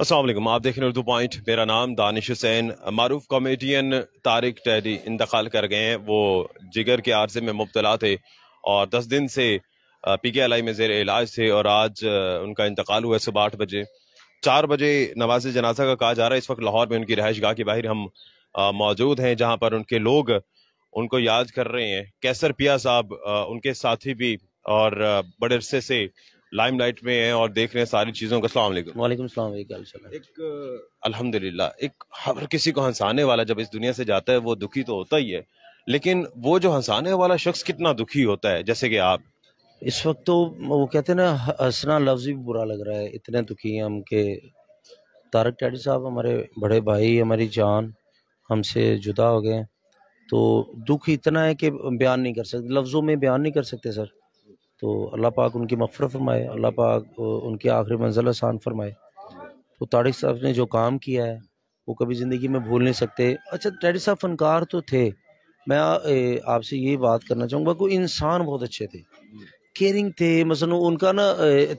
असलम आप देख रहे हैं उर्दू पॉइंट मेरा नाम दानिश हुसैन मारूफ कॉमेडियन तारिक टैडी इंतकाल कर गए हैं वो जिगर के आरजे में मुबतला थे और दस दिन से पी के एल आई में जेर इलाज थे और आज उनका इंतकाल हुआ सुबह आठ बजे चार बजे नवाज जनाजा का कहा जा रहा है इस वक्त लाहौर में उनकी रहाइश गाह के बाहर हम मौजूद हैं जहाँ पर उनके लोग उनको याद कर रहे हैं कैसर पिया साहब उनके साथी भी और बड़े अरसे से लाइमलाइट में हैं और देख रहे हैं सारी चीज़ों का सलाम एक अल्हम्दुलिल्लाह एक हर किसी को हंसाने वाला जब इस दुनिया से जाता है वो दुखी तो होता ही है लेकिन वो जो हंसाने वाला शख्स कितना दुखी होता है जैसे कि आप इस वक्त तो वो कहते हैं ना हंसना लफ्ज़ भी बुरा लग रहा है इतने दुखी हैं हम के तारक टैडी साहब हमारे बड़े भाई हमारी जान हमसे जुदा हो गए तो दुख इतना है कि बयान नहीं कर सकते लफ्ज़ों में बयान नहीं कर सकते सर तो अल्लाह पाक उनकी मफर फरमाए अल्लाह पाक उनकी आखिरी मंजिल आसान फरमाए तो तारिक साहब ने जो काम किया है वो कभी ज़िंदगी में भूल नहीं सकते अच्छा तारिक साहब फ़नकार तो थे मैं आपसे ये बात करना चाहूँगा कि इंसान बहुत अच्छे थे केयरिंग थे मसलन उनका ना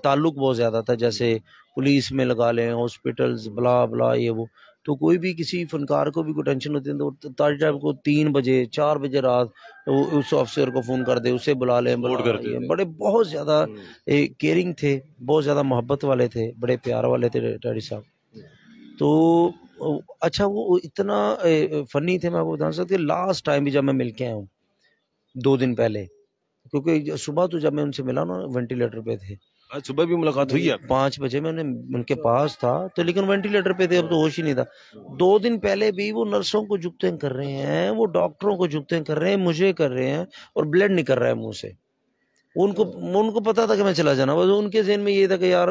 ताल्लुक बहुत ज़्यादा था जैसे पुलिस में लगा लें हॉस्पिटल्स बला बला ये वो तो कोई भी किसी फनकार को भी कोई टेंशन होती है तो ताज साहब को तीन बजे चार बजे रात तो उस ऑफिसर को फ़ोन कर दे उसे बुला लें बुला बड़े बहुत ज़्यादा केयरिंग हम्म। थे बहुत ज़्यादा मोहब्बत वाले थे बड़े प्यार वाले थे डैडी साहब तो अच्छा वो इतना फनी थे मैं आपको बता सकती लास्ट टाइम भी जब मैं मिल के आया हूँ दो दिन पहले क्योंकि सुबह तो जब मैं उनसे मिला ना वेंटिलेटर पे थे आज सुबह भी मुलाकात हुई है पांच बजे मैं उन्हें उनके पास था तो लेकिन वेंटिलेटर पे थे अब तो होश ही नहीं था दो दिन पहले भी वो नर्सों को जुगते कर रहे हैं वो डॉक्टरों को जुगते कर रहे हैं मुझे कर रहे हैं और ब्लड निकल रहा है मुंह से उनको उनको पता था कि मैं चला जाना बस उनके जहन में ये था कि यार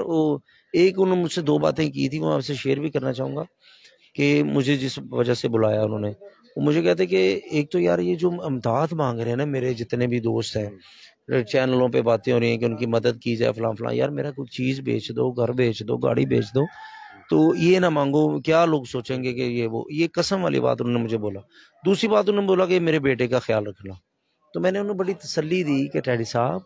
एक उन्होंने मुझसे दो बातें की थी वो आपसे शेयर भी करना चाहूंगा कि मुझे जिस वजह से बुलाया उन्होंने मुझे कहते कि एक तो यार ये जो अमदाद मांग रहे हैं ना मेरे जितने भी दोस्त हैं चैनलों पे बातें हो रही हैं कि उनकी मदद की जाए फलां फलां यार मेरा कुछ चीज़ बेच दो घर बेच दो गाड़ी बेच दो तो ये ना मांगो क्या लोग सोचेंगे कि ये वो ये कसम वाली बात उन्होंने मुझे बोला दूसरी बात उन्होंने बोला कि मेरे बेटे का ख्याल रखना तो मैंने उन्हें बड़ी तसली दी कि टैडी साहब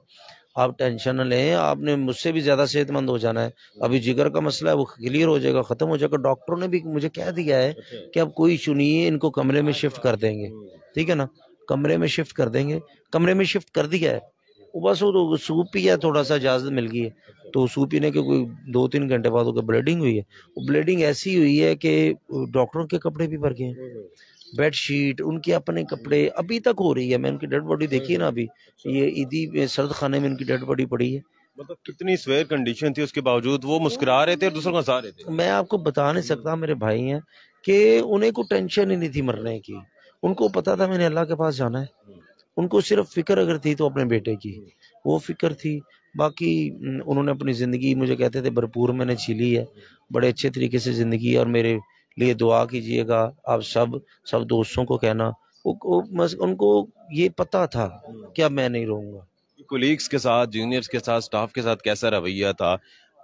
आप टेंशन ना लें आपने मुझसे भी ज़्यादा सेहतमंद हो जाना है अभी जिगर का मसला है वो क्लियर हो जाएगा ख़त्म हो जाएगा डॉक्टरों ने भी मुझे कह दिया है कि अब कोई इशू नहीं है इनको कमरे में शिफ्ट कर देंगे ठीक है ना कमरे में शिफ्ट कर देंगे कमरे में शिफ्ट कर दिया है बस वो तो सूप पिया थोड़ा सा इजाज़त मिल गई है तो सूप पीने के कोई दो तीन घंटे बाद होकर ब्लीडिंग हुई है वो ब्लीडिंग ऐसी हुई है कि डॉक्टरों के कपड़े भी भर गए हैं हम्म, हम्म। बेड शीट उनके अपने कपड़े अभी तक हो रही है मैं उनकी डेड बॉडी देखी है ना अभी हम्म, ये ईदी सर्द खाने में उनकी डेड बॉडी पड़ी है मतलब कितनी स्वेयर कंडीशन थी उसके बावजूद वो मुस्कुरा रहे थे और दूसरों का सा रहे थे मैं आपको बता नहीं सकता मेरे भाई हैं कि उन्हें कोई टेंशन ही नहीं थी मरने की उनको पता था मैंने अल्लाह के पास जाना है उनको सिर्फ फिक्र अगर थी तो अपने बेटे की वो फिक्र थी बाकी उन्होंने अपनी ज़िंदगी मुझे कहते थे भरपूर मैंने छीली है बड़े अच्छे तरीके से ज़िंदगी और मेरे लिए दुआ कीजिएगा आप सब सब दोस्तों को कहना उनको ये पता था क्या मैं नहीं रहूँगा कोलीग्स के साथ जूनियर्स के साथ स्टाफ के साथ कैसा रवैया था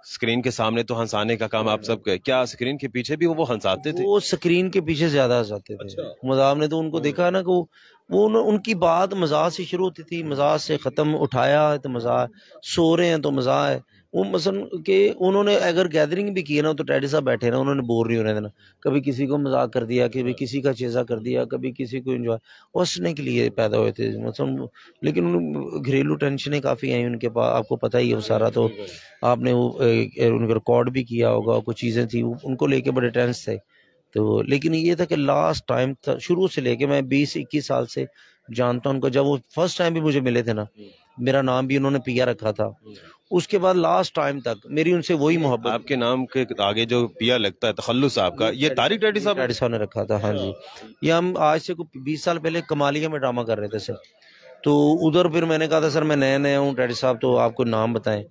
स्क्रीन के सामने तो हंसाने का काम आप सब क्या स्क्रीन के पीछे भी वो हंसाते थे वो स्क्रीन के पीछे ज्यादा हंसाते थे अच्छा। मजाक ने तो उनको देखा ना कि वो वो उनकी बात मजाक से शुरू होती थी मजाक से खत्म उठाया तो मजाक सो रहे हैं तो मजाक है मसन के उन्होंने अगर गैदरिंग भी की है ना तो डैडी साहब बैठे ना उन्होंने बोर नहीं होने देना कभी किसी को मजाक कर दिया कभी किसी का चेजा कर दिया कभी किसी को इंजॉय हंसने के लिए पैदा हुए थे मसन लेकिन घरेलू टेंशनें काफ़ी आई उनके पास आपको पता ही है वो सारा तो आपने वो उनका रिकॉर्ड भी किया होगा कुछ चीज़ें थी उनको लेके बड़े टेंस थे तो लेकिन ये था कि लास्ट टाइम था शुरू से लेके मैं बीस इक्कीस साल से जानता हूँ उनको जब वो फर्स्ट टाइम भी मुझे मिले थे ना मेरा नाम भी उन्होंने पिया रखा था उसके बाद लास्ट टाइम तक मेरी उनसे वही मोहब्बत आपके नाम के आगे जो पिया लगता है तखल्लु साहब का ये तारिक डैडी साहब डैडी साहब ने रखा था हाँ जी ये हम आज से कुछ बीस साल पहले कमालिया में ड्रामा कर रहे थे सर तो उधर फिर मैंने कहा था सर मैं नया नया हूँ डैडी साहब तो आपको नाम बताएं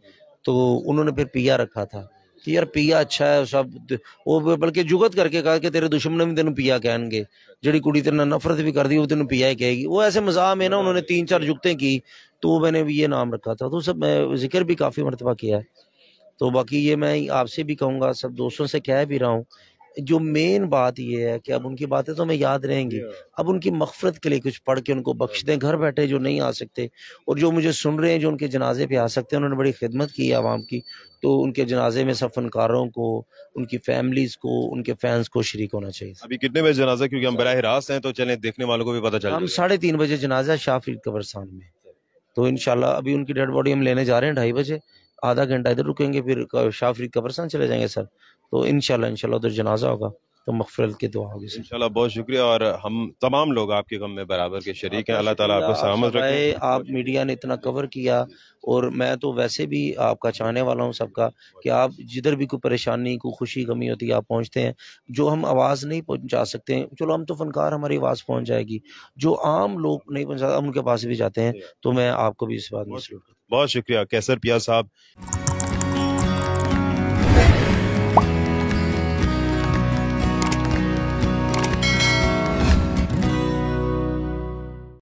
तो उन्होंने फिर पिया रखा था यार पिया अच्छा है सब वो बल्कि जुगत करके कहा कि तेरे दुश्मन भी तेन पिया कह गए जी कुड़ी तेरे नफरत भी कर दी वो तेन पिया ही कहेगी वो ऐसे मजाक में ना उन्होंने तीन चार जुगते की तो मैंने भी ये नाम रखा था तो सब मैं जिक्र भी काफी मरतबा किया है तो बाकी ये मैं आपसे भी कहूंगा सब दोस्तों से कह भी रहा हूँ जो मेन बात यह है कि अब उनकी बातें तो हमें याद रहेंगी अब उनकी मफफरत के लिए कुछ पढ़ के उनको बख्श दें घर बैठे जो नहीं आ सकते और जो मुझे सुन रहे हैं जो उनके जनाजे पे आ सकते हैं उन्होंने बड़ी खिदमत की आवाम की तो उनके जनाजे में सब फनकारों को उनकी फैमिलीज को उनके फैंस को शरीक होना चाहिए अभी कितने बजे जनाजा क्योंकि हम बरह रास्त हैं तो चले देखने वालों को भी पता चल हम साढ़े तीन बजे जनाजा शाह कबरसान कब्रस्तान में तो इनशाला अभी उनकी डेड बॉडी हम लेने जा रहे हैं ढाई बजे आधा घंटा इधर रुकेंगे फिर शाफरी कब्रस्तान चले जाएंगे सर तो इनशाला इनशाला उधर जनाजा होगा तो मफफरत की दुआ होगी इंशाल्लाह बहुत शुक्रिया और हम तमाम लोग आपके गम में बराबर के शरीक हैं अल्लाह ताला आपको सलामत रखे आप मीडिया ने इतना कवर किया और मैं तो वैसे भी आपका चाहने वाला हूं सबका कि आप जिधर भी कोई परेशानी कोई खुशी गमी होती है आप पहुंचते हैं जो हम आवाज़ नहीं पहुंचा सकते हैं चलो हम तो फनकार हमारी आवाज़ पहुंच जाएगी जो आम लोग नहीं पहुंचा उनके पास भी जाते हैं तो मैं आपको भी इस बात में बहुत शुक्रिया कैसर पिया साहब